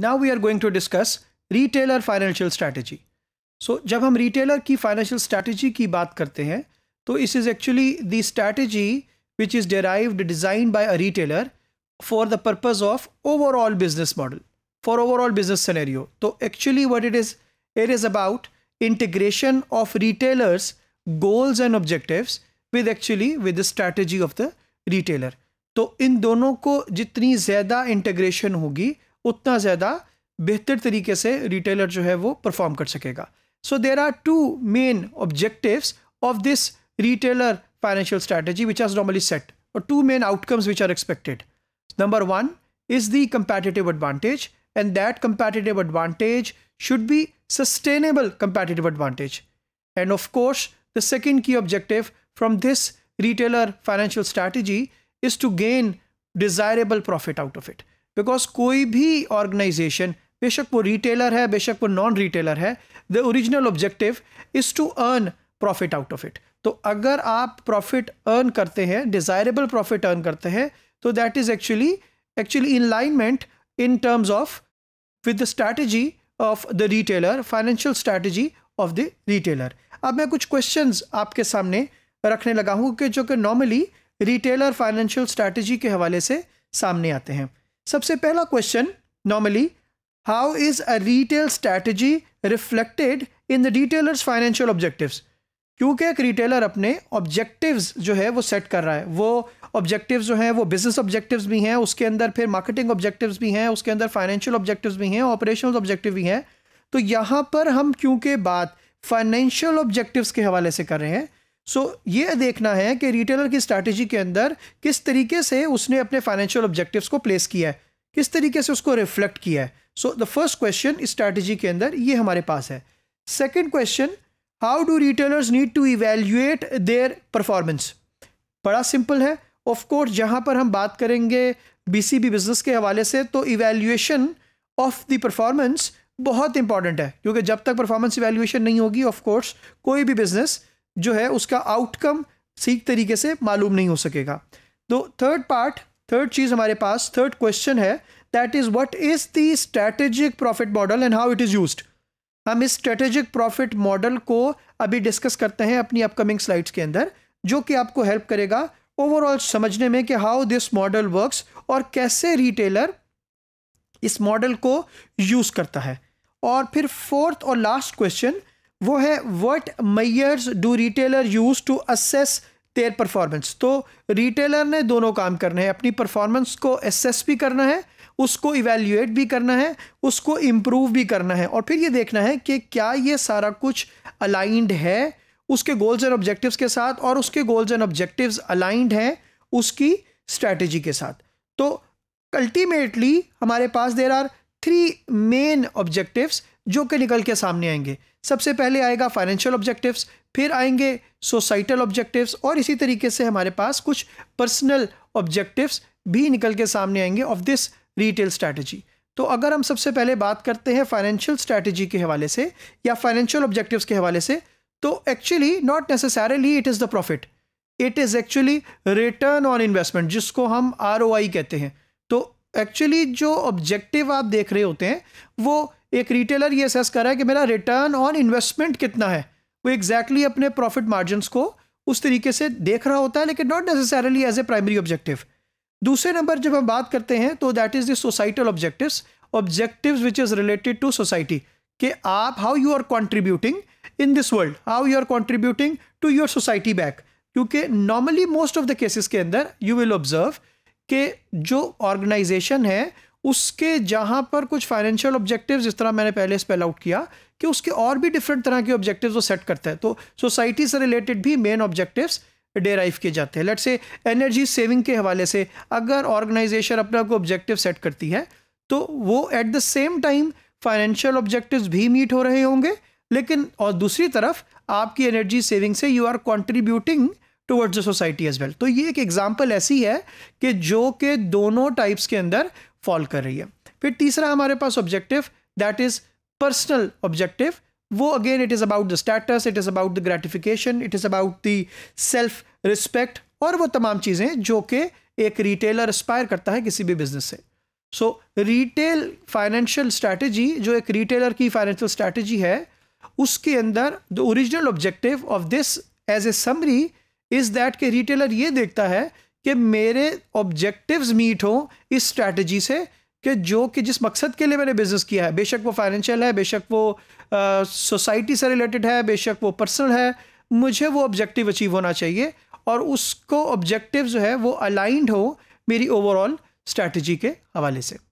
now we are going to discuss retailer financial strategy so जब हम retailer की financial strategy की बात करते हैं तो this is actually the strategy which is derived design by a retailer for the purpose of overall business model for overall business scenario तो actually what it is it is about integration of retailers goals and objective with actually with strategy of the retailer तो इन दोनों को जितनी ज़्यादा integration होगी उतना ज़्यादा बेहतर तरीके से रिटेलर जो है वो परफॉर्म कर सकेगा so there are two main objective of this retailer financial strategy which आज नॉर्मली सेट और two main outcomes which are expected number one is the competitive advantage and that competitive advantage should be sustainable competitive advantage and of course the second key objective from this retailer financial strategy is to gain desirable profit out of it because कोई भी organisation बेशक वो retailer है बेशक वो non retailer है the original objective is to earn profit out of it तो अगर आप प्रॉफिट अर्न करते हैं डिज़ायरेबल प्रॉफिट अर्न करते हैं तो that is actually actually alignment in terms of with the strategy of the retailer financial strategy of the retailer अब मैं कुछ क्वेश्चन आपके सामने रखने लगा हूँ कि जो कि नॉर्मली रिटेलर फाइनेंशियल स्ट्रैटेजी के हवाले से सामने आते हैं सबसे पहला question normally how is a retail strategy reflected in the retailer's financial objectives क्योंकि एक रिटेलर अपने ऑब्जेक्टिव्स जो है वो सेट कर रहा है वो ऑब्जेक्टिव्स जो हैं वो बिजनेस ऑब्जेक्टिव्स भी हैं उसके अंदर फिर मार्केटिंग ऑब्जेक्टिव्स भी हैं उसके अंदर फाइनेंशियल ऑब्जेक्टिव्स भी हैं ऑपरेशनल ऑब्जेक्टिव भी हैं तो यहाँ पर हम क्योंकि बात फाइनेंशियल ऑब्जेक्टिव्स के हवाले से कर रहे हैं सो so, ये देखना है कि रिटेलर की स्ट्रैटेजी के अंदर किस तरीके से उसने अपने फाइनेंशियल ऑब्जेक्टिव्स को प्लेस किया है किस तरीके से उसको रिफ्लेक्ट किया है so the first question strategy के अंदर ये हमारे पास है second question how do retailers need to evaluate their performance बड़ा सिंपल है ऑफकोर्स जहाँ पर हम बात करेंगे बी बिजनेस के हवाले से तो इवेल्यूएशन ऑफ द परफॉर्मेंस बहुत इंपॉर्टेंट है क्योंकि जब तक परफॉर्मेंस इवेल्यूएशन नहीं होगी ऑफकोर्स कोई भी बिजनेस जो है उसका आउटकम सही तरीके से मालूम नहीं हो सकेगा तो थर्ड पार्ट थर्ड चीज़ हमारे पास थर्ड क्वेश्चन है that is what is the strategic profit model and how it is use हम इस स्ट्रेटेजिक प्रॉफिट मॉडल को अभी डिस्कस करते हैं अपनी अपकमिंग स्लाइड्स के अंदर जो कि आपको हेल्प करेगा ओवरऑल समझने में कि हाउ दिस मॉडल वर्क्स और कैसे रिटेलर इस मॉडल को यूज़ करता है और फिर फोर्थ और लास्ट क्वेश्चन वो है what measures do retailer use to assess their performance तो रिटेलर ने दोनों काम करने हैं अपनी परफॉर्मेंस को एसेस भी करना है उसको इवेल्यूएट भी करना है उसको इम्प्रूव भी करना है और फिर ये देखना है कि क्या ये सारा कुछ अलाइंड है उसके गोल्स एंड ऑब्जेक्टिव्स के साथ और उसके गोल्स एंड ऑब्जेक्टिव्स अलाइंड हैं उसकी स्ट्रेटजी के साथ तो अल्टीमेटली हमारे पास there are three main objectives जो कि निकल के सामने आएंगे सबसे पहले आएगा फाइनेंशियल ऑब्जेक्टिव्स फिर आएंगे सोसाइटल ऑब्जेक्टिव्स और इसी तरीके से हमारे पास कुछ पर्सनल ऑब्जेक्टिव्स भी निकल के सामने आएंगे ऑफ दिस रिटेल स्ट्रैटेजी तो अगर हम सबसे पहले बात करते हैं फाइनेंशियल स्ट्रैटेजी के हवाले से या फाइनेंशियल ऑब्जेक्टिव्स के हवाले से तो actually not necessarily it is the profit it is actually return on investment जिसको हम आर कहते हैं तो एक्चुअली जो ऑब्जेक्टिव आप देख रहे होते हैं वो एक रिटेलर ये असेस कर रहा है कि मेरा रिटर्न ऑन इन्वेस्टमेंट कितना है वो एग्जैक्टली exactly अपने प्रॉफिट मार्जिन को उस तरीके से देख रहा होता है लेकिन not necessarily as a primary objective दूसरे नंबर जब हम बात करते हैं तो that is the societal objective objective which is related to society कि आप how you are contributing in this world how you are contributing to your society back क्योंकि normally most of the cases के अंदर you will observe कि जो organisation है उसके जहाँ पर कुछ फाइनेंशियल ऑब्जेक्टिव जिस तरह मैंने पहले स्पेल आउट किया कि उसके और भी डिफरेंट तरह के ऑब्जेक्टिव्स वो सेट करता है तो सोसाइटी से रिलेटेड भी मेन ऑब्जेक्टिव्स डेराइव किए जाते हैं लेट से एनर्जी सेविंग के हवाले से अगर ऑर्गेनाइजेशन अपना कोई ऑब्जेक्टिव सेट करती है तो वो at the same time financial objectives भी मीट हो रहे होंगे लेकिन और दूसरी तरफ आपकी एनर्जी सेविंग से you are contributing towards the society as well तो ये एक एग्जाम्पल ऐसी है कि जो कि दोनों टाइप्स के अंदर फॉल कर रही है फिर तीसरा हमारे पास objective that is personal objective वो again it is about the status it is about the gratification it is about the self respect और वो तमाम चीज़ें जो कि एक रिटेलर एस्पायर करता है किसी भी बिजनेस से सो रिटेल फाइनेंशियल स्ट्रैटेजी जो एक रिटेलर की फाइनेंशियल स्ट्रैटेजी है उसके अंदर the original objective of this as a summary is that के रिटेलर ये देखता है कि मेरे ऑब्जेक्टिव्स मीट हों इस स्ट्रेटजी से कि जो कि जिस मकसद के लिए मैंने बिज़नेस किया है बेशक वो फाइनेंशियल है बेशक वो सोसाइटी से रिलेटेड है बेशक वो पर्सनल है मुझे वो ऑब्जेक्टिव अचीव होना चाहिए और उसको ऑब्जेक्टिव जो है वो अलाइंड हो मेरी ओवरऑल स्ट्रेटजी के हवाले से